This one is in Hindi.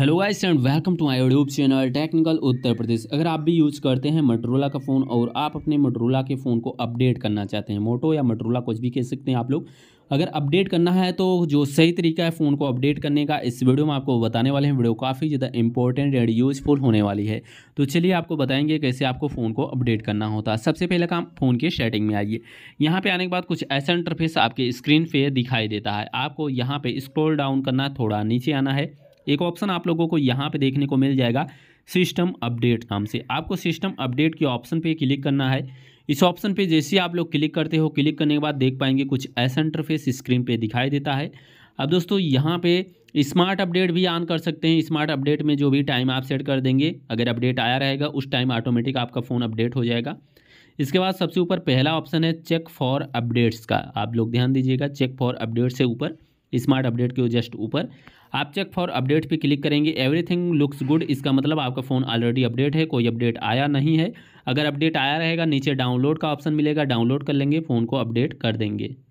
hello guys and welcome to my YouTube channel technical Uttar Pradesh अगर आप भी यूज़ करते हैं मटरोला का फ़ोन और आप अपने मटरोला के फ़ोन को अपडेट करना चाहते हैं मोटो या मटरोला कुछ भी कह सकते हैं आप लोग अगर अपडेट करना है तो जो सही तरीका है फ़ोन को अपडेट करने का इस वीडियो में आपको बताने वाले हैं वीडियो काफ़ी ज़्यादा इंपॉर्टेंट एंड यूज़फुल होने वाली है तो चलिए आपको बताएंगे कैसे आपको फ़ोन को अपडेट करना होता है सबसे पहले काम फ़ोन के सेटिंग में आइए यहाँ पे आने के बाद कुछ ऐसा इंटरफेस आपके स्क्रीन पर दिखाई देता है आपको यहाँ पर स्क्रोल डाउन करना थोड़ा नीचे आना है एक ऑप्शन आप लोगों को यहाँ पे देखने को मिल जाएगा सिस्टम अपडेट नाम से आपको सिस्टम अपडेट के ऑप्शन पे क्लिक करना है इस ऑप्शन पे जैसे आप लोग क्लिक करते हो क्लिक करने के बाद देख पाएंगे कुछ ऐसा इंटरफेस स्क्रीन पे दिखाई देता है अब दोस्तों यहाँ पे स्मार्ट अपडेट भी ऑन कर सकते हैं स्मार्ट अपडेट में जो भी टाइम आप सेट कर देंगे अगर अपडेट आया रहेगा उस टाइम ऑटोमेटिक आपका फ़ोन अपडेट हो जाएगा इसके बाद सबसे ऊपर पहला ऑप्शन है चेक फॉर अपडेट्स का आप लोग ध्यान दीजिएगा चेक फॉर अपडेट्स से ऊपर स्मार्ट अपडेट के जस्ट ऊपर आप चेक फॉर अपडेट पे क्लिक करेंगे एवरीथिंग लुक्स गुड इसका मतलब आपका फ़ोन ऑलरेडी अपडेट है कोई अपडेट आया नहीं है अगर अपडेट आया रहेगा नीचे डाउनलोड का ऑप्शन मिलेगा डाउनलोड कर लेंगे फ़ोन को अपडेट कर देंगे